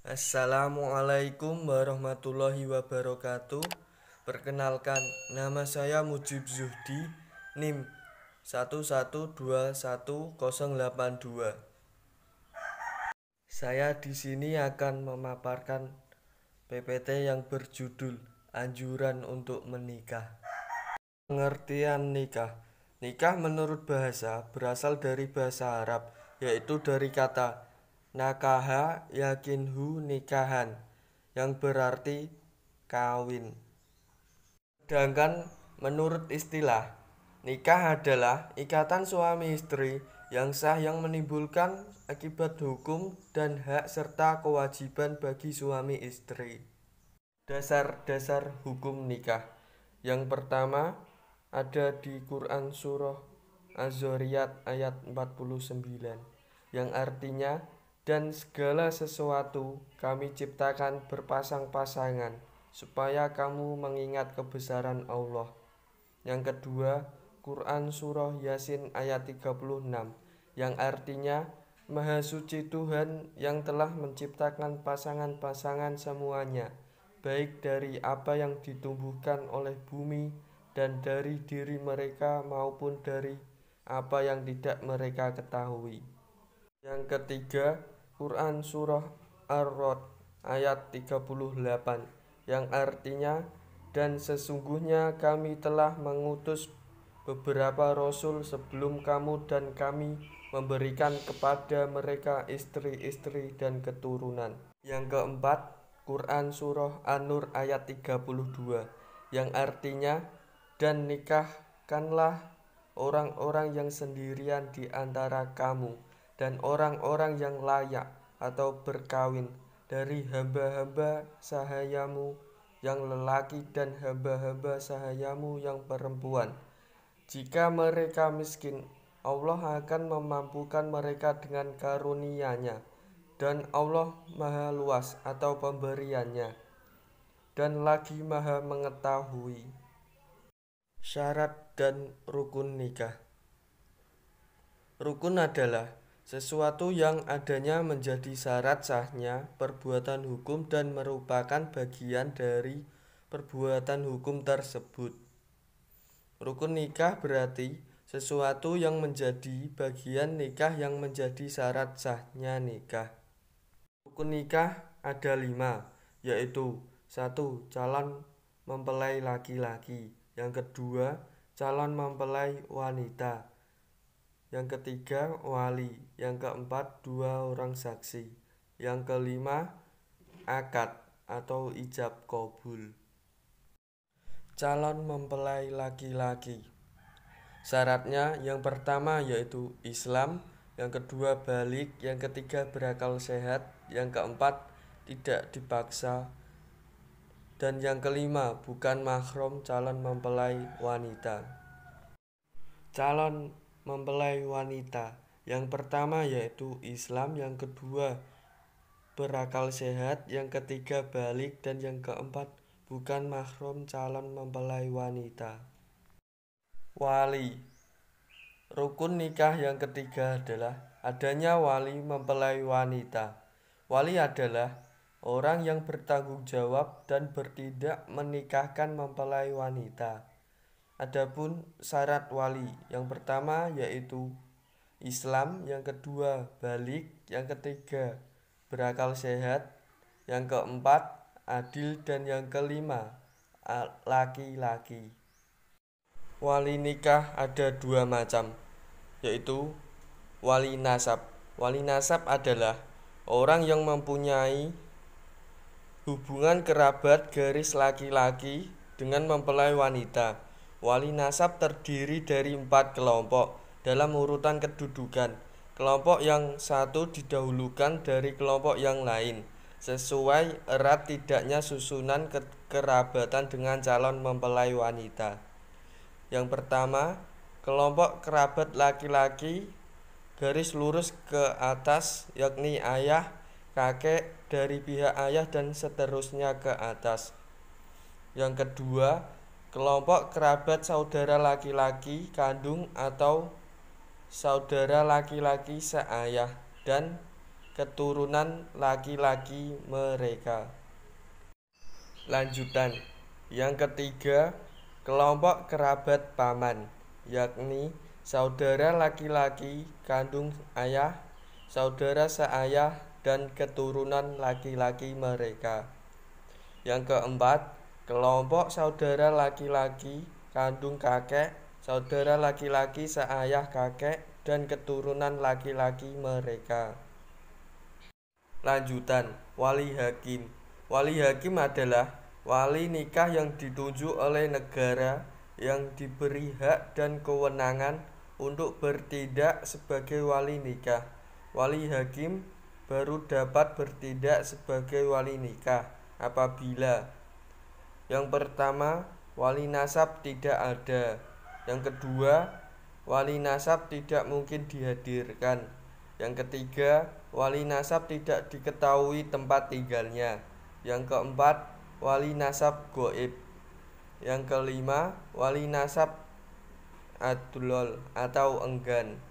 Assalamualaikum warahmatullahi wabarakatuh. Perkenalkan, nama saya Mujib Zuhdi, NIM 1121082. Saya di sini akan memaparkan PPT yang berjudul Anjuran untuk Menikah. Pengertian nikah. Nikah menurut bahasa berasal dari bahasa Arab, yaitu dari kata Nakaha yakinhu nikahan yang berarti kawin. Sedangkan menurut istilah, nikah adalah ikatan suami istri yang sah yang menimbulkan akibat hukum dan hak serta kewajiban bagi suami istri. Dasar-dasar hukum nikah. Yang pertama ada di Quran surah az Zuriyat ayat 49 yang artinya dan segala sesuatu kami ciptakan berpasang-pasangan supaya kamu mengingat kebesaran Allah. Yang kedua, Quran surah Yasin ayat 36 yang artinya Maha suci Tuhan yang telah menciptakan pasangan-pasangan semuanya, baik dari apa yang ditumbuhkan oleh bumi dan dari diri mereka maupun dari apa yang tidak mereka ketahui. Yang ketiga, Quran Surah Ar-Rod ayat 38 yang artinya dan sesungguhnya kami telah mengutus beberapa rasul sebelum kamu dan kami memberikan kepada mereka istri-istri dan keturunan. Yang keempat, Quran Surah An-Nur ayat 32 yang artinya dan nikahkanlah orang-orang yang sendirian di antara kamu dan orang-orang yang layak atau berkawin dari hamba-hamba sahayamu yang lelaki dan hamba-hamba sahayamu yang perempuan. Jika mereka miskin, Allah akan memampukan mereka dengan karunia-Nya dan Allah Maha Luas atau pemberiannya dan lagi Maha mengetahui. Syarat dan rukun nikah. Rukun adalah sesuatu yang adanya menjadi syarat sahnya perbuatan hukum dan merupakan bagian dari perbuatan hukum tersebut. Rukun nikah berarti sesuatu yang menjadi bagian nikah yang menjadi syarat sahnya nikah. Rukun nikah ada lima, yaitu satu calon mempelai laki-laki, yang kedua calon mempelai wanita, yang ketiga wali, yang keempat dua orang saksi, yang kelima akad atau ijab kabul. Calon mempelai laki-laki. Syaratnya yang pertama yaitu Islam, yang kedua balik, yang ketiga berakal sehat, yang keempat tidak dipaksa, dan yang kelima bukan mahram calon mempelai wanita. Calon mempelai wanita. Yang pertama yaitu Islam, yang kedua berakal sehat, yang ketiga balik, dan yang keempat bukan mahrum calon mempelai wanita. Wali Rukun nikah yang ketiga adalah adanya wali mempelai wanita. Wali adalah orang yang bertanggung jawab dan bertindak menikahkan mempelai wanita. Adapun syarat wali yang pertama yaitu Islam, yang kedua balik, yang ketiga berakal sehat, yang keempat adil dan yang kelima laki-laki. Wali nikah ada dua macam, yaitu wali nasab. Wali nasab adalah orang yang mempunyai hubungan kerabat garis laki-laki dengan mempelai wanita Wali nasab terdiri dari empat kelompok dalam urutan kedudukan. Kelompok yang satu didahulukan dari kelompok yang lain sesuai erat tidaknya susunan kekerabatan dengan calon mempelai wanita. Yang pertama, kelompok kerabat laki-laki garis lurus ke atas yakni ayah, kakek dari pihak ayah dan seterusnya ke atas. Yang kedua, kelompok kerabat saudara laki-laki kandung atau saudara laki-laki seayah dan keturunan laki-laki mereka. Lanjutan yang ketiga, kelompok kerabat paman, yakni saudara laki-laki kandung ayah, saudara seayah, dan keturunan laki-laki mereka. Yang keempat, Kelompok saudara laki-laki kandung kakek, saudara laki-laki seayah kakek, dan keturunan laki-laki mereka. Lanjutan, wali hakim. Wali hakim adalah wali nikah yang dituju oleh negara yang diberi hak dan kewenangan untuk bertindak sebagai wali nikah. Wali hakim baru dapat bertindak sebagai wali nikah apabila yang pertama, wali nasab tidak ada. Yang kedua, wali nasab tidak mungkin dihadirkan. Yang ketiga, wali nasab tidak diketahui tempat tinggalnya. Yang keempat, wali nasab goib. Yang kelima, wali nasab adlol atau enggan.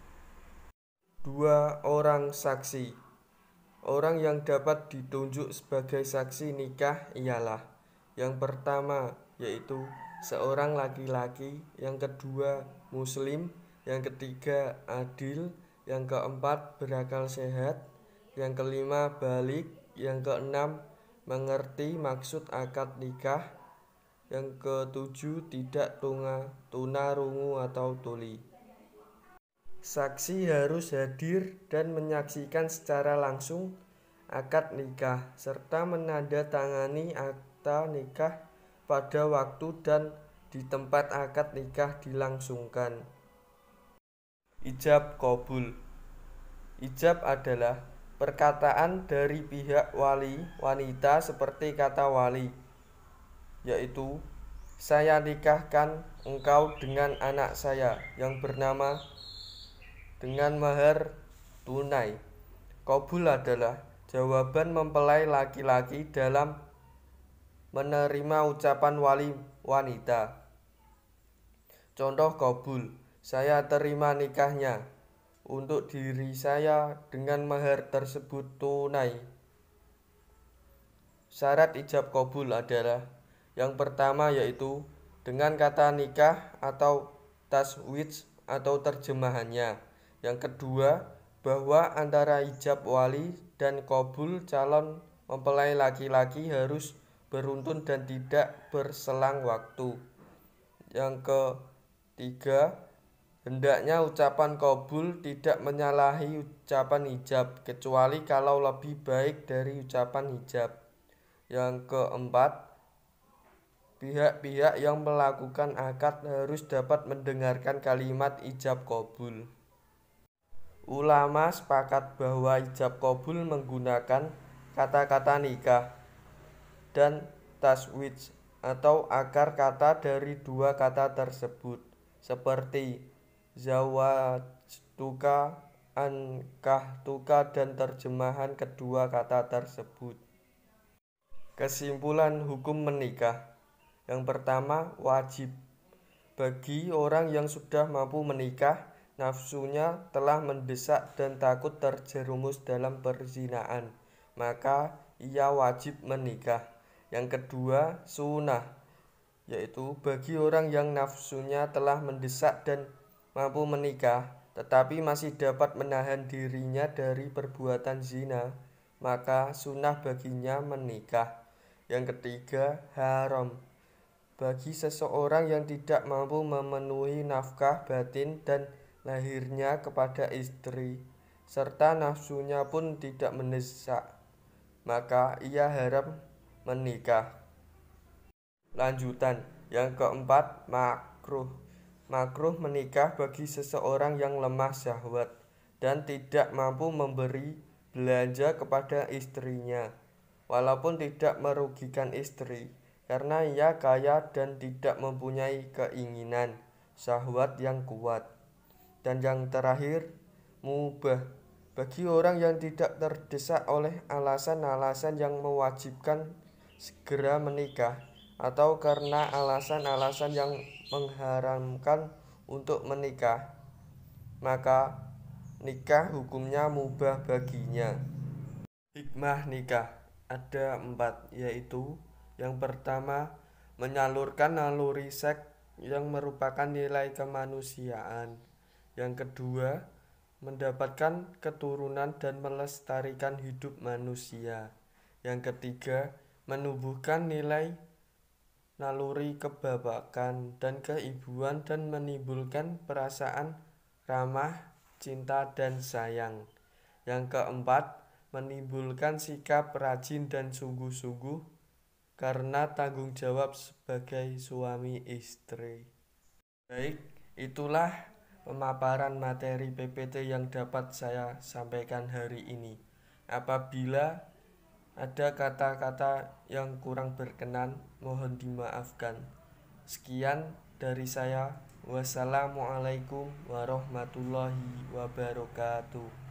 Dua orang saksi. Orang yang dapat ditunjuk sebagai saksi nikah ialah yang pertama yaitu seorang laki-laki, yang kedua muslim, yang ketiga adil, yang keempat berakal sehat, yang kelima balik, yang keenam mengerti maksud akad nikah, yang ketujuh tidak tunga, tuna rungu atau tuli. Saksi harus hadir dan menyaksikan secara langsung akad nikah serta menandatangani akad kita nikah pada waktu dan di tempat akad nikah dilangsungkan. Ijab Kobul Ijab adalah perkataan dari pihak wali wanita seperti kata wali, yaitu saya nikahkan engkau dengan anak saya yang bernama dengan mahar tunai. Kobul adalah jawaban mempelai laki-laki dalam menerima ucapan wali wanita. Contoh kabul, saya terima nikahnya untuk diri saya dengan mahar tersebut tunai. Syarat ijab kabul adalah yang pertama yaitu dengan kata nikah atau taswij atau terjemahannya. Yang kedua, bahwa antara ijab wali dan kabul calon mempelai laki-laki harus beruntun dan tidak berselang waktu. Yang ketiga, hendaknya ucapan kobul tidak menyalahi ucapan hijab, kecuali kalau lebih baik dari ucapan hijab. Yang keempat, pihak-pihak yang melakukan akad harus dapat mendengarkan kalimat ijab kobul. Ulama sepakat bahwa ijab kobul menggunakan kata-kata nikah dan taswij atau akar kata dari dua kata tersebut seperti zawajtuka tuka dan terjemahan kedua kata tersebut. Kesimpulan hukum menikah. Yang pertama, wajib. Bagi orang yang sudah mampu menikah, nafsunya telah mendesak dan takut terjerumus dalam perzinaan, maka ia wajib menikah. Yang kedua, sunnah yaitu bagi orang yang nafsunya telah mendesak dan mampu menikah tetapi masih dapat menahan dirinya dari perbuatan zina, maka sunnah baginya menikah. Yang ketiga, haram. Bagi seseorang yang tidak mampu memenuhi nafkah batin dan lahirnya kepada istri, serta nafsunya pun tidak mendesak, maka ia haram menikah. Lanjutan yang keempat makruh. Makruh menikah bagi seseorang yang lemah syahwat dan tidak mampu memberi belanja kepada istrinya walaupun tidak merugikan istri karena ia kaya dan tidak mempunyai keinginan syahwat yang kuat. Dan yang terakhir mubah bagi orang yang tidak terdesak oleh alasan-alasan yang mewajibkan segera menikah atau karena alasan-alasan yang mengharamkan untuk menikah, maka nikah hukumnya mubah baginya. Hikmah nikah ada empat, yaitu yang pertama menyalurkan naluri seks yang merupakan nilai kemanusiaan. Yang kedua, mendapatkan keturunan dan melestarikan hidup manusia. Yang ketiga, menubuhkan nilai naluri kebabakan dan keibuan dan menimbulkan perasaan ramah, cinta, dan sayang. Yang keempat, menimbulkan sikap rajin dan sungguh-sungguh karena tanggung jawab sebagai suami istri. Baik, itulah pemaparan materi PPT yang dapat saya sampaikan hari ini. Apabila ada kata-kata yang kurang berkenan, mohon dimaafkan. Sekian dari saya. Wassalamualaikum warahmatullahi wabarakatuh.